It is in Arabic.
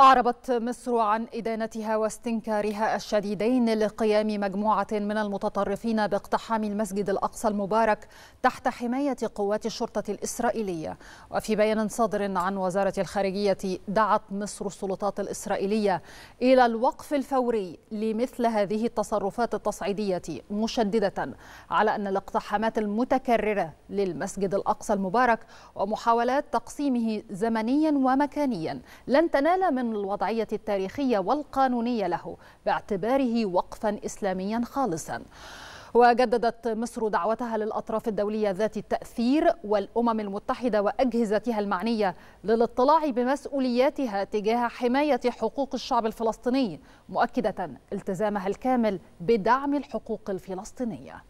أعربت مصر عن إدانتها واستنكارها الشديدين لقيام مجموعة من المتطرفين باقتحام المسجد الأقصى المبارك تحت حماية قوات الشرطة الإسرائيلية وفي بيان صادر عن وزارة الخارجية دعت مصر السلطات الإسرائيلية إلى الوقف الفوري لمثل هذه التصرفات التصعيدية مشددة على أن الاقتحامات المتكررة للمسجد الأقصى المبارك ومحاولات تقسيمه زمنيا ومكانيا لن تنال من من الوضعية التاريخية والقانونية له باعتباره وقفا إسلاميا خالصا وجددت مصر دعوتها للأطراف الدولية ذات التأثير والأمم المتحدة وأجهزتها المعنية للاطلاع بمسؤولياتها تجاه حماية حقوق الشعب الفلسطيني مؤكدة التزامها الكامل بدعم الحقوق الفلسطينية